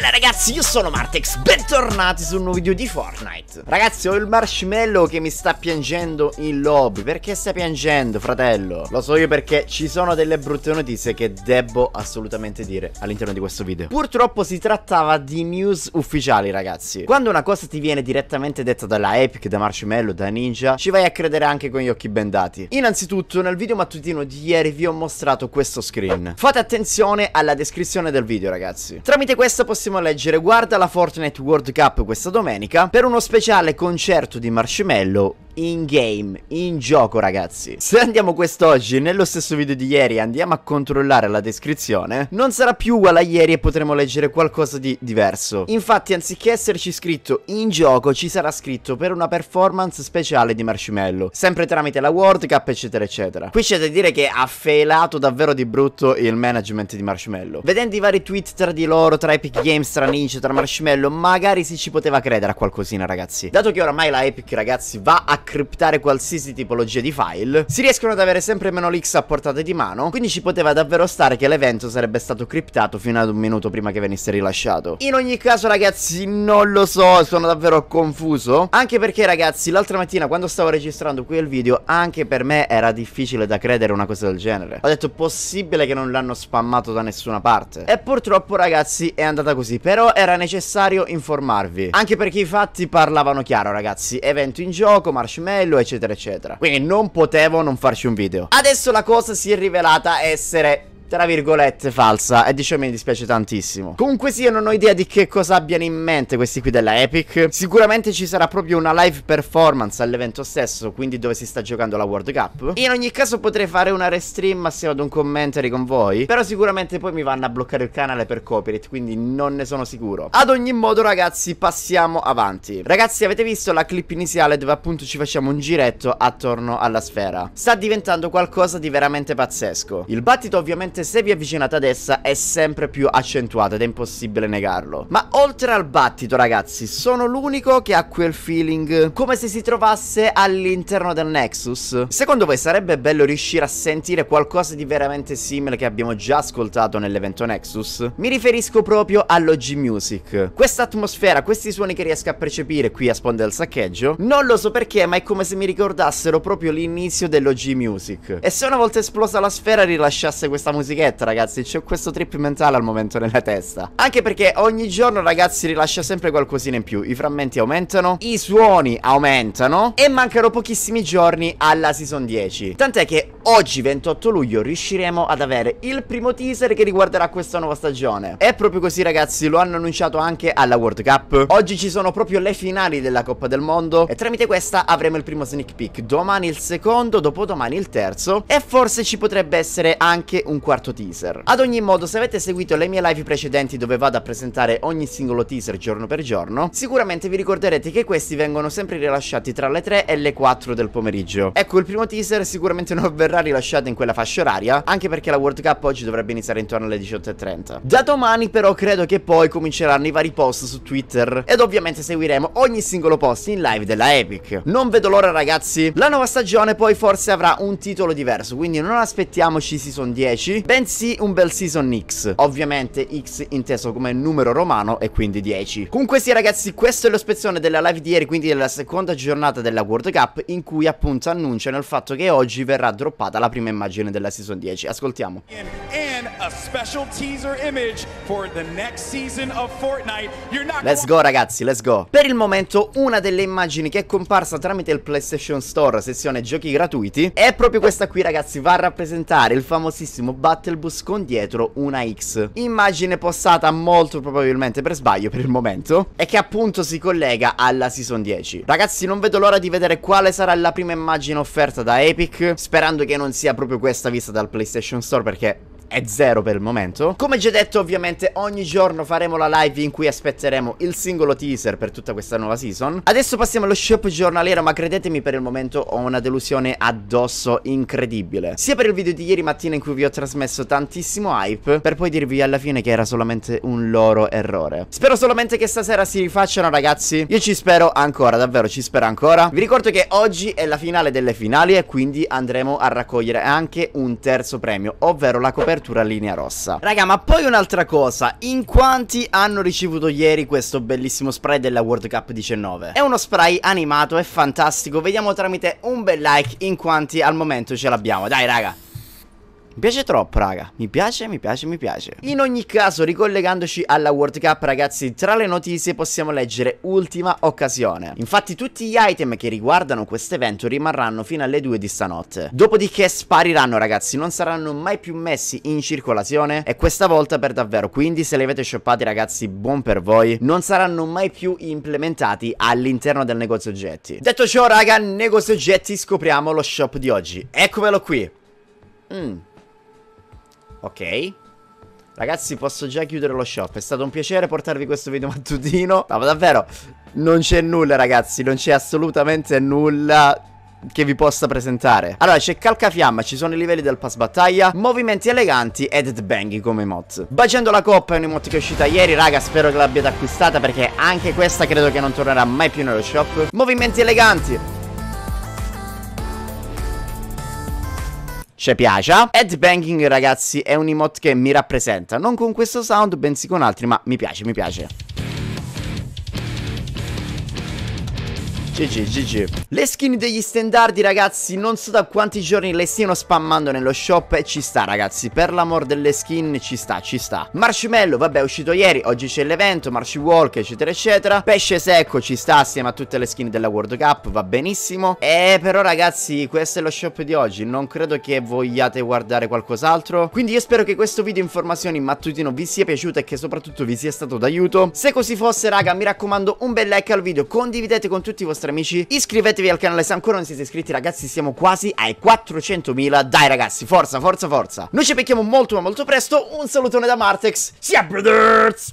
Bella ragazzi, io sono Martex, bentornati su un nuovo video di Fortnite Ragazzi, ho il marshmallow che mi sta piangendo in lobby Perché sta piangendo, fratello? Lo so io perché ci sono delle brutte notizie che devo assolutamente dire all'interno di questo video Purtroppo si trattava di news ufficiali, ragazzi Quando una cosa ti viene direttamente detta dalla Epic, da Marshmallow, da Ninja Ci vai a credere anche con gli occhi bendati Innanzitutto, nel video mattutino di ieri vi ho mostrato questo screen Fate attenzione alla descrizione del video, ragazzi Tramite questa possibilità prossimo a leggere Guarda la Fortnite World Cup questa domenica per uno speciale concerto di Marshmallow in game, in gioco ragazzi Se andiamo quest'oggi nello stesso video di ieri andiamo a controllare la descrizione Non sarà più uguale a ieri e potremo leggere qualcosa di diverso Infatti anziché esserci scritto in gioco ci sarà scritto per una performance speciale di Marshmallow Sempre tramite la World Cup eccetera eccetera Qui c'è da dire che ha felato davvero di brutto il management di Marshmallow Vedendo i vari tweet tra di loro, tra Epic Games, tra Ninja, tra Marshmallow Magari si ci poteva credere a qualcosina ragazzi Dato che oramai la Epic ragazzi va a criptare qualsiasi tipologia di file, si riescono ad avere sempre meno leaks a portata di mano, quindi ci poteva davvero stare che l'evento sarebbe stato criptato fino ad un minuto prima che venisse rilasciato. In ogni caso ragazzi, non lo so, sono davvero confuso, anche perché ragazzi, l'altra mattina quando stavo registrando qui il video, anche per me era difficile da credere una cosa del genere. Ho detto possibile che non l'hanno spammato da nessuna parte. E purtroppo ragazzi è andata così, però era necessario informarvi, anche perché i fatti parlavano chiaro ragazzi, evento in gioco, marcia marshmallow, eccetera, eccetera. Quindi non potevo non farci un video. Adesso la cosa si è rivelata essere tra virgolette falsa e di ciò mi dispiace tantissimo. Comunque sì, io non ho idea di che cosa abbiano in mente questi qui della Epic. Sicuramente ci sarà proprio una live performance all'evento stesso, quindi dove si sta giocando la World Cup. E in ogni caso potrei fare una restream assieme ad un commentary con voi, però sicuramente poi mi vanno a bloccare il canale per copyright, quindi non ne sono sicuro. Ad ogni modo ragazzi, passiamo avanti. Ragazzi, avete visto la clip iniziale dove appunto ci facciamo un giretto attorno alla sfera. Sta diventando qualcosa di veramente pazzesco. Il battito ovviamente effettivamente se vi avvicinate ad essa è sempre più accentuata ed è impossibile negarlo. Ma oltre al battito ragazzi, sono l'unico che ha quel feeling come se si trovasse all'interno del Nexus. Secondo voi sarebbe bello riuscire a sentire qualcosa di veramente simile che abbiamo già ascoltato nell'evento Nexus? Mi riferisco proprio all'OG Music. Questa atmosfera, questi suoni che riesco a percepire qui a sponda del saccheggio, non lo so perché ma è come se mi ricordassero proprio l'inizio dell'OG Music. E se una volta esplosa la sfera rilasciasse questa musica musichetta ragazzi C'è questo trip mentale al momento nella testa Anche perché ogni giorno ragazzi rilascia sempre qualcosina in più I frammenti aumentano I suoni aumentano E mancano pochissimi giorni alla season 10 Tant'è che oggi 28 luglio riusciremo ad avere il primo teaser che riguarderà questa nuova stagione È proprio così ragazzi lo hanno annunciato anche alla World Cup Oggi ci sono proprio le finali della Coppa del Mondo E tramite questa avremo il primo sneak peek Domani il secondo, dopodomani il terzo E forse ci potrebbe essere anche un quarto quarto teaser. Ad ogni modo, se avete seguito le mie live precedenti dove vado a presentare ogni singolo teaser giorno per giorno, sicuramente vi ricorderete che questi vengono sempre rilasciati tra le 3 e le 4 del pomeriggio. Ecco, il primo teaser sicuramente non verrà rilasciato in quella fascia oraria, anche perché la World Cup oggi dovrebbe iniziare intorno alle 18.30. Da domani però credo che poi cominceranno i vari post su Twitter ed ovviamente seguiremo ogni singolo post in live della Epic. Non vedo l'ora ragazzi, la nuova stagione poi forse avrà un titolo diverso, quindi non aspettiamoci season 10, bensì un bel season X. Ovviamente X inteso come numero romano e quindi 10. Comunque sì ragazzi, questo è lo spezzone della live di ieri, quindi della seconda giornata della World Cup, in cui appunto annunciano il fatto che oggi verrà droppata la prima immagine della season 10. Ascoltiamo. E Let's go ragazzi, let's go. Per il momento una delle immagini che è comparsa tramite il PlayStation Store, sezione giochi gratuiti, è proprio questa qui ragazzi, va a rappresentare il famosissimo Battle Bus con dietro una X. Immagine postata molto probabilmente per sbaglio per il momento e che appunto si collega alla Season 10. Ragazzi, non vedo l'ora di vedere quale sarà la prima immagine offerta da Epic, sperando che non sia proprio questa vista dal PlayStation Store perché è zero per il momento. Come già detto ovviamente ogni giorno faremo la live in cui aspetteremo il singolo teaser per tutta questa nuova season. Adesso passiamo allo shop giornaliero ma credetemi per il momento ho una delusione addosso incredibile. Sia per il video di ieri mattina in cui vi ho trasmesso tantissimo hype per poi dirvi alla fine che era solamente un loro errore. Spero solamente che stasera si rifacciano ragazzi. Io ci spero ancora, davvero ci spero ancora. Vi ricordo che oggi è la finale delle finali e quindi andremo a raccogliere anche un terzo premio ovvero la copertura un'apertura linea rossa Raga ma poi un'altra cosa In quanti hanno ricevuto ieri questo bellissimo spray della World Cup 19? È uno spray animato, è fantastico Vediamo tramite un bel like in quanti al momento ce l'abbiamo Dai raga mi piace troppo, raga. Mi piace, mi piace, mi piace. In ogni caso, ricollegandoci alla World Cup, ragazzi, tra le notizie possiamo leggere ultima occasione. Infatti, tutti gli item che riguardano questo evento rimarranno fino alle 2 di stanotte. Dopodiché spariranno, ragazzi, non saranno mai più messi in circolazione. E questa volta per davvero. Quindi, se li avete shoppati, ragazzi, buon per voi. Non saranno mai più implementati all'interno del negozio oggetti. Detto ciò, raga, negozio oggetti scopriamo lo shop di oggi. Eccomelo qui. Mmm. Ok. Ragazzi posso già chiudere lo shop È stato un piacere portarvi questo video mattutino no, Ma davvero non c'è nulla ragazzi Non c'è assolutamente nulla che vi possa presentare Allora c'è calcafiamma, ci sono i livelli del pass battaglia Movimenti eleganti ed headbanging come mod Bacendo la coppa è un che è uscita ieri Raga spero che l'abbiate acquistata perché anche questa credo che non tornerà mai più nello shop Movimenti eleganti ci piace. Eh? Headbanging, ragazzi, è un emote che mi rappresenta. Non con questo sound, bensì con altri, ma mi piace, mi piace. GG, GG. Le skin degli standardi, ragazzi, non so da quanti giorni le stiano spammando nello shop e ci sta, ragazzi. Per l'amor delle skin ci sta, ci sta. Marshmallow, vabbè, è uscito ieri, oggi c'è l'evento, Marsh eccetera, eccetera. Pesce secco ci sta assieme a tutte le skin della World Cup, va benissimo. E però, ragazzi, questo è lo shop di oggi. Non credo che vogliate guardare qualcos'altro. Quindi io spero che questo video informazioni mattutino vi sia piaciuto e che soprattutto vi sia stato d'aiuto. Se così fosse, raga, mi raccomando, un bel like al video, condividete con tutti i vostri vostri amici Iscrivetevi al canale se ancora non siete iscritti ragazzi Siamo quasi ai 400.000 Dai ragazzi, forza, forza, forza Noi ci becchiamo molto ma molto presto Un salutone da Martex Sia brothers